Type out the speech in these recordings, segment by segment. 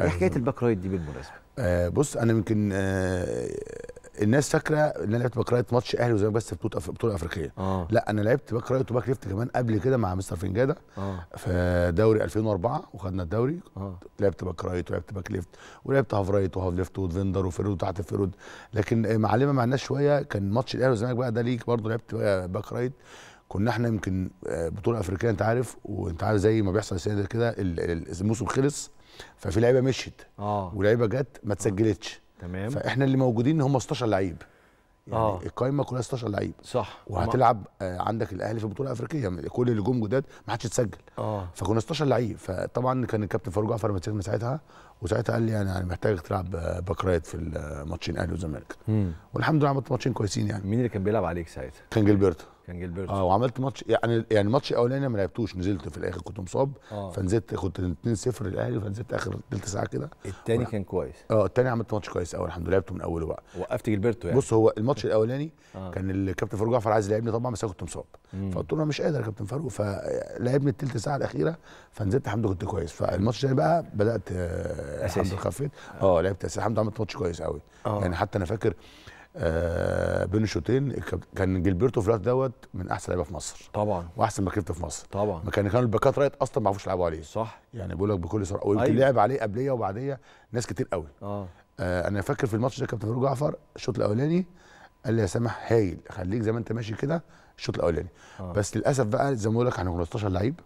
ايه حكايه الباك رايت دي بالمناسبه؟ آه بص انا يمكن آه الناس فاكره ان انا لعبت باك رايت ماتش اهلي وزمالك بس في بطوله أف... بطوله افريقيه آه. لا انا لعبت باك رايت وباك ليفت كمان قبل كده مع مستر فنجاده آه. في دوري 2004 وخدنا الدوري آه. لعبت باك رايت ولعبت باك ليفت ولعبت هاف رايت وهاف ليفت وفندر وفيرود وتحت فيرود لكن آه، معلمه مع الناس شويه كان ماتش الاهلي والزمالك بقى ده ليك برضه لعبت باك رايت كنا احنا يمكن آه، بطوله افريقيه انت عارف وانت عارف زي ما بيحصل السنه كده الموسم خلص ففي لعيبه مشيت اه ولعيبه جت ما تسجلتش تمام فاحنا اللي موجودين هم 16 لعيب يعني آه. القايمه كلها 16 لعيب صح وهتلعب آه عندك الاهلي في بطوله افريقيه يعني كل اللي جم جداد ما حدش اتسجل آه. فكنا 16 لعيب فطبعا كان الكابتن فاروق جعفر من ساعتها وساعتها قال لي يعني انا يعني محتاج تلعب آه، رايت في الماتشين اهلي والزمالك والحمد لله عملت ماتشين كويسين يعني مين اللي كان بيلعب عليك ساعتها؟ كان جيلبرتو كان جيلبرتو اه وعملت ماتش يعني يعني الماتش الاولاني ما لعبتوش نزلت في الاخر كنت مصاب آه. فنزلت كنت 2-0 الاهلي فنزلت اخر ثلث ساعه كده الثاني كان كويس اه الثاني عملت ماتش كويس قوي الحمد لله لعبته من اوله بقى وقفت جيلبرتو يعني بص هو الماتش الاولاني آه. كان الكابتن فاروق جعفر عايز يلعبني طبعا بس انا كنت مصاب فقلت له انا مش قادر يا كابتن فاروق فلعبني الثلث ساعه الاخيره فنزلت الحمد لله كنت كويس فالماتش الثاني بقى بدات آه الحمد لله خفيت اه, آه، لعبت الحمد لله عملت ماتش كويس قوي آه. يعني حتى انا فاكر آه، بين الشوطين كان جيلبرتو في الوقت دوت من احسن لعيبه في مصر طبعا واحسن باكيت في مصر طبعا ما كان كانوا الباكات رايت اصلا ما عرفوش يلعبوا عليه صح يعني بقول لك بكل صراحه ويمكن أيوة. لعب عليه قبليه وبعديه ناس كتير قوي آه. آه انا فاكر في الماتش ده كابتن فاروق جعفر الشوط الاولاني قال لي يا سامح هايل خليك زي ما انت ماشي كده الشوط الاولاني آه. بس للاسف بقى زي ما بقول لك احنا كنا 16 لعيب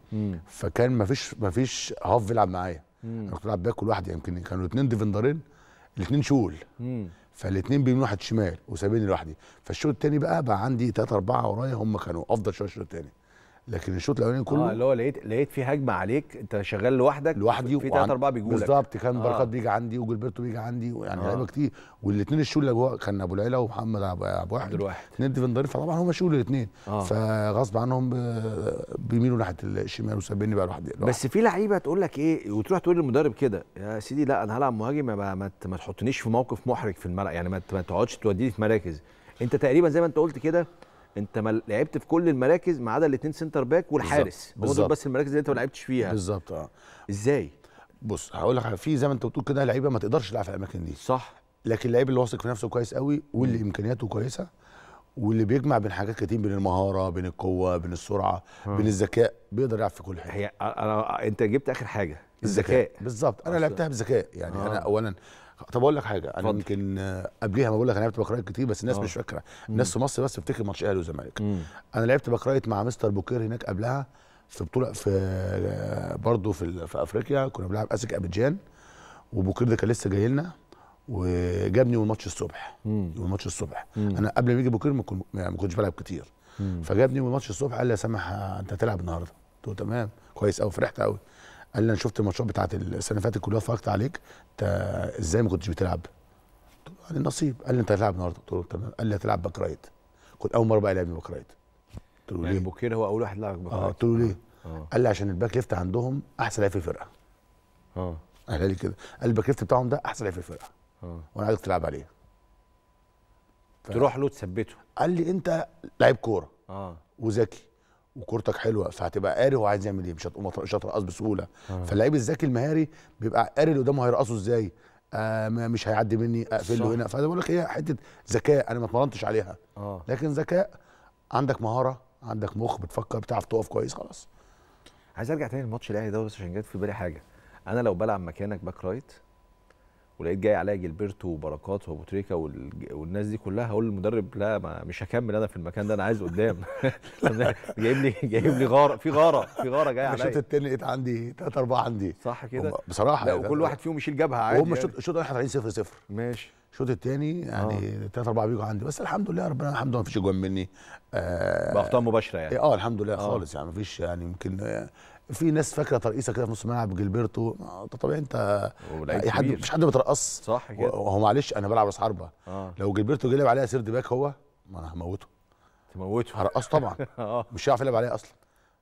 فكان ما فيش ما فيش هاف بيلعب معايا انا كنت بلعب باك كل واحد يعني يمكن كانوا اثنين ديفندرين الاثنين شول مم. فالاثنين بيمين واحد شمال وسابيني لوحدي فالشوط الثاني بقى بقى عندي ثلاثه اربعه ورايا هم كانوا افضل شويه الشوط الثاني لكن الشوط الاولاني كله اه اللي هو لقيت لقيت في هجمه عليك انت شغال لوحدك لوحدي في ثلاث اربعه بيجوا لك بالظبط كان آه. بركات بيجي عندي وجلبرتو بيجي عندي يعني آه. لعيبه كتير والاثنين الشول اللي جوه كان ابو العيله ومحمد ابو واحد اثنين ضريف فطبعا هم شول الاثنين آه. فغصب عنهم آه، بيميلوا ناحيه الشمال وسابني بقى لوحدي بس في لعيبه تقول لك ايه وتروح تقول للمدرب كده يا سيدي لا انا هلعب مهاجم ما, ما تحطنيش في موقف محرج في الملعب يعني ما تقعدش توديني في مراكز انت تقريبا زي ما انت قلت كده انت ما لعبت في كل المراكز ما عدا الاثنين سنتر باك والحارس هو دول بس المراكز اللي انت ما لعبتش فيها بالظبط اه ازاي بص هقول لك في زي ما انت بتقول كده لعيبه ما تقدرش تلعب في الاماكن دي صح لكن اللعيب اللي واثق في نفسه كويس قوي واللي امكانياته كويسه واللي بيجمع بين حاجات كتير بين المهاره بين القوه بين السرعه ها. بين الذكاء بيقدر يلعب في كل حاجه هي انا انت جبت اخر حاجه الذكاء بالظبط انا لعبتها بذكاء يعني آه. انا اولا طب اقول لك حاجه انا يمكن قبليها ما بقول لك انا لعبت بكرايت كتير بس الناس أوه. مش فاكره الناس في مصر بس تفتكر ماتش اهلي والزمالك انا لعبت بكرايت مع مستر بوكير هناك قبلها في بطوله في برضه في, في افريقيا كنا بنلعب اسك ابيجان وبوكير ده كان لسه جاي لنا وجابني والماتش الصبح يوم الصبح مم. انا قبل ما يجي بوكير يعني ما كنتش بلعب كتير مم. فجابني والماتش الصبح قال لي يا سامح انت هتلعب النهارده قلت له تمام كويس قوي فرحت قوي قال لي انا شفت الماتشات بتاعت السنه اللي فاتت كلها اتفرجت عليك انت ازاي ما كنتش بتلعب؟ قال لي نصيب قال لي انت هتلعب النهارده قلت له تمام قال لي هتلعب باك رايت كنت اول مره بقى لعبني باك رايت قلت له يعني ليه؟ بوكير هو اول واحد لعب باك آه، رايت اه قلت له ليه؟ آه. قال لي عشان الباك ليفت عندهم احسن لعيب في الفرقه اه قال لي كده قال الباك ليفت بتاعهم ده احسن لعيب في الفرقه اه وانا عايزك تلعب عليه ف... تروح له تثبته قال لي انت لعيب كوره اه وذكي وكورتك حلوه فهتبقى قاري هو عايز يعمل ايه مش هتقوم مش هترقص بسهوله آه. فاللعيب الذكي المهاري بيبقى قاري اللي قدامه هيرقصه ازاي آه مش هيعدي مني اقفل له هنا فانا بقول لك هي حته ذكاء انا ما اتمرنتش عليها آه. لكن ذكاء عندك مهاره عندك مخ بتفكر بتعرف تقف كويس خلاص عايز ارجع تاني للماتش الاهلي ده بس عشان جت في بالي حاجه انا لو بلعب مكانك باك رايت ولقيت جاي عليا جلبرتو وبركات وابو تريكه والناس دي كلها هقول للمدرب لا ما مش هكمل انا في المكان ده انا عايز قدام جايب لي جايب لي غاره في غاره في غاره جايه عليا الشوط الثاني لقيت عندي ثلاث اربعه عندي صح كده بصراحه لا يعني وكل واحد فيهم يشيل جبهه عادي وهم يعني. الشوط الشوط احنا طالعين 0 0 ماشي الشوط الثاني يعني ثلاث آه. اربعه بيجوا عندي بس الحمد لله ربنا الحمد لله ما فيش اجوان مني آه باخطاء مباشره يعني اه الحمد لله آه. خالص يعني ما فيش يعني يمكن آه، في ناس فاكره ترقيصه كده في نص الملعب جلبرتو آه، طبيعي انت اي حد مفيش حد بيترقص صح كده هو معلش انا بلعب راس حربه آه. لو جلبرتو جه عليها سيرد باك هو ما انا هموته تموته هرقصه طبعا آه. مش هيعرف يلعب عليها اصلا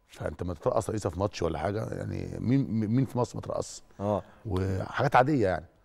فانت ما تترقص رئيسه في ماتش ولا حاجه يعني مين مين في مصر ما ترقص اه وحاجات عاديه يعني